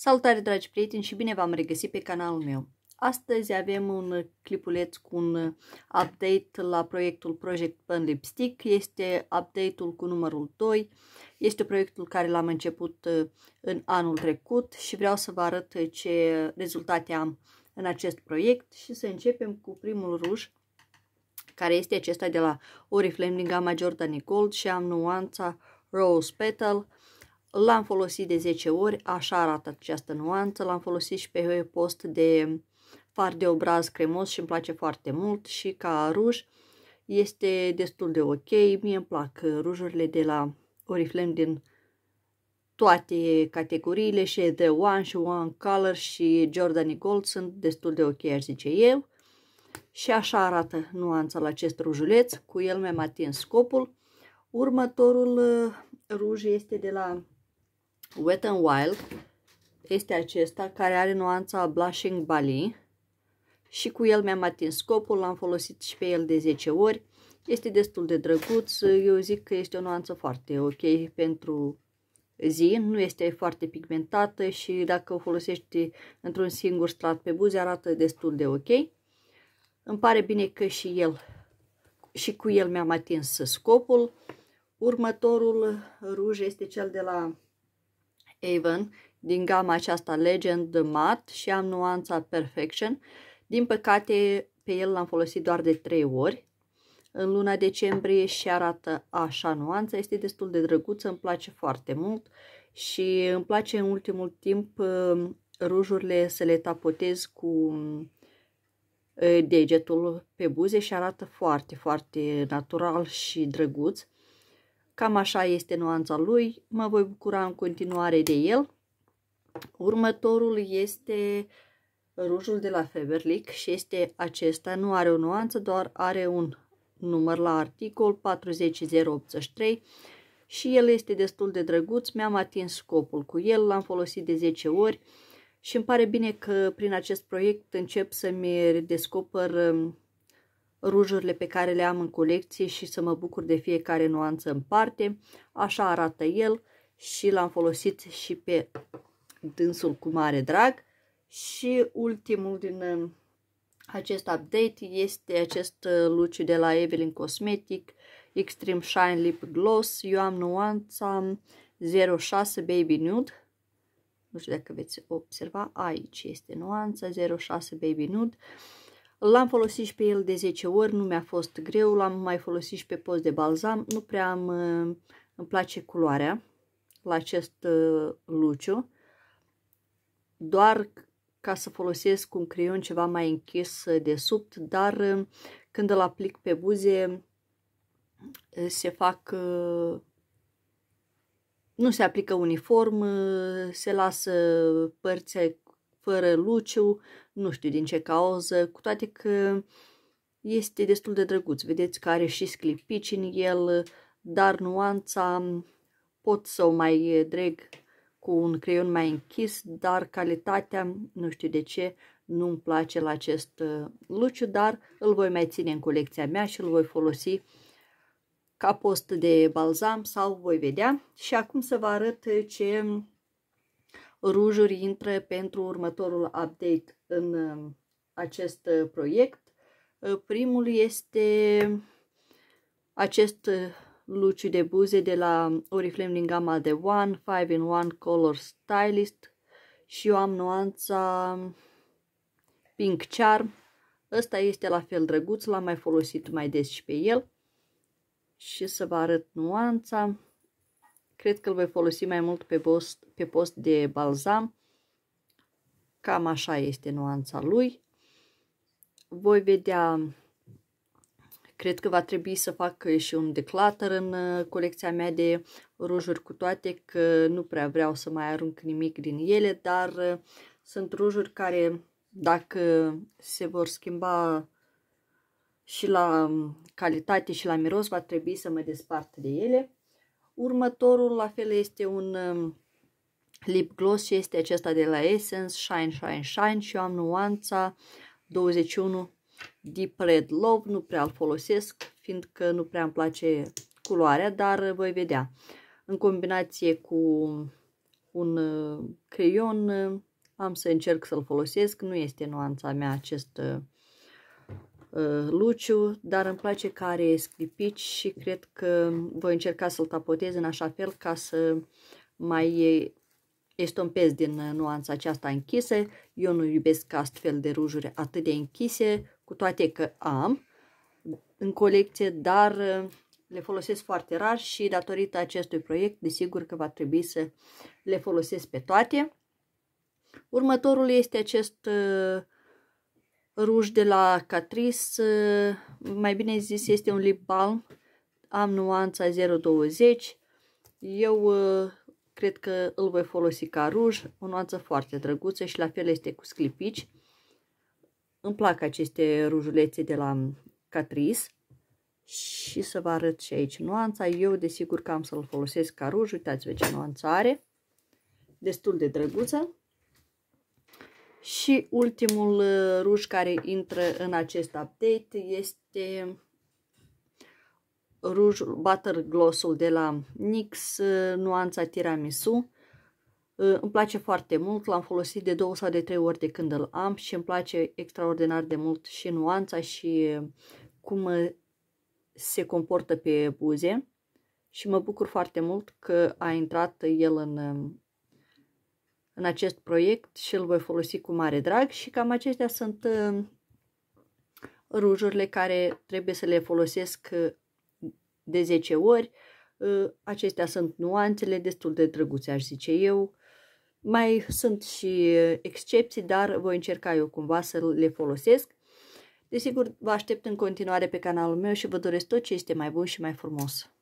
Salutare dragi prieteni și bine v-am regăsit pe canalul meu. Astăzi avem un clipuleț cu un update la proiectul Project Pen Lipstick. Este update-ul cu numărul 2. Este proiectul care l-am început uh, în anul trecut și vreau să vă arăt uh, ce rezultate am în acest proiect și să începem cu primul ruj care este acesta de la Oriflame din gama Jordan Gold și am nuanța Rose Petal L-am folosit de 10 ori, așa arată această nuanță, l-am folosit și pe post de far de obraz cremos și îmi place foarte mult și ca ruj este destul de ok. Mie îmi plac rujurile de la Oriflame din toate categoriile și The One și One Color și Jordani Gold sunt destul de ok, aș zice eu. Și așa arată nuanța la acest rujuleț, cu el mi-am atins scopul. Următorul uh, ruj este de la Wet n Wild este acesta care are nuanța Blushing Bali și cu el mi-am atins scopul, l-am folosit și pe el de 10 ori. Este destul de drăguț, eu zic că este o nuanță foarte ok pentru zi, nu este foarte pigmentată și dacă o folosești într-un singur strat pe buze arată destul de ok. Îmi pare bine că și el și cu el mi-am atins scopul. Următorul ruj este cel de la Avon din gama aceasta Legend Matte și am nuanța Perfection. Din păcate, pe el l-am folosit doar de 3 ori. În luna decembrie și arată așa nuanța, este destul de drăguță, îmi place foarte mult și îmi place în ultimul timp uh, rujurile să le tapotez cu uh, degetul pe buze și arată foarte, foarte natural și drăguț. Cam așa este nuanța lui, mă voi bucura în continuare de el. Următorul este rujul de la Feverlic și este acesta, nu are o nuanță, doar are un număr la articol 40083 și el este destul de drăguț, mi-am atins scopul cu el, l-am folosit de 10 ori și îmi pare bine că prin acest proiect încep să-mi descoper um, rujurile pe care le am în colecție și să mă bucur de fiecare nuanță în parte. Așa arată el și l-am folosit și pe dânsul cu mare drag. Și ultimul din uh, acest update este acest uh, luciu de la Evelyn Cosmetic Extreme Shine Lip Gloss. Eu am nuanța 06 Baby Nude. Nu știu dacă veți observa, aici este nuanța 06 Baby Nude. L-am folosit și pe el de 10 ori, nu mi-a fost greu, l-am mai folosit și pe post de balzam, nu prea am, uh, îmi place culoarea la acest uh, luciu, doar ca să folosesc un creion ceva mai închis uh, de subt, dar când îl aplic pe buze se fac nu se aplică uniform, se lasă părțile fără Luciu, nu știu din ce cauză, cu toate că este destul de drăguț. Vedeți că are și sclipici în el, dar nuanța pot să o mai dreg cu un creion mai închis, dar calitatea, nu știu de ce, nu-mi place la acest uh, luciu, dar îl voi mai ține în colecția mea și îl voi folosi ca post de balzam sau voi vedea. Și acum să vă arăt ce rujuri intră pentru următorul update în um, acest uh, proiect. Uh, primul este acest uh, luciu de buze de la Oriflame din gama de One, 5 in 1 Color Stylist și eu am nuanța Pink Charm. Ăsta este la fel drăguț, l-am mai folosit mai des și pe el. Și să vă arăt nuanța. Cred că îl voi folosi mai mult pe post, pe post de balzam. Cam așa este nuanța lui. Voi vedea, cred că va trebui să fac și un declutter în uh, colecția mea de rujuri cu toate că nu prea vreau să mai arunc nimic din ele, dar uh, sunt rujuri care dacă se vor schimba și la um, calitate și la miros va trebui să mă despart de ele. Următorul la fel este un um, lip gloss și este acesta de la Essence Shine Shine Shine și eu am nuanța 21 Deep Red Love, nu prea îl folosesc fiindcă nu prea îmi place culoarea, dar uh, voi vedea. În combinație cu un uh, creion uh, am să încerc să-l folosesc, nu este nuanța mea acest Uh, luciu, dar îmi place că are sclipici și cred că voi încerca să-l tapotez în așa fel ca să mai uh, estompez din uh, nuanța aceasta închisă. Eu nu iubesc astfel de rujuri atât de închise, cu toate că am în colecție, dar le folosesc foarte rar și datorită acestui proiect, desigur că va trebui să le folosesc pe toate. Următorul este acest uh, ruj de la Catrice, uh, mai bine zis este un lip balm, am nuanța 020, eu uh, cred că îl voi folosi ca ruj, o nuanță foarte drăguță și la fel este cu sclipici. Îmi plac aceste rujulețe de la Catrice și să vă arăt și aici nuanța. Eu desigur că am să-l folosesc ca ruj, uitați-vă ce nuanță are, destul de drăguță. Și ultimul uh, ruj care intră în acest update este ruj Butter Glossul de la NYX, uh, nuanța tiramisu. Uh, îmi place foarte mult, l-am folosit de două sau de trei ori de când îl am și îmi place extraordinar de mult și nuanța și cum se comportă pe buze și mă bucur foarte mult că a intrat el în în acest proiect și îl voi folosi cu mare drag și cam acestea sunt uh, rujurile care trebuie să le folosesc uh, de 10 ori. Uh, acestea sunt nuanțele destul de drăguțe, aș zice eu. Mai sunt și excepții, dar voi încerca eu cumva să le folosesc. Desigur, vă aștept în continuare pe canalul meu și vă doresc tot ce este mai bun și mai frumos.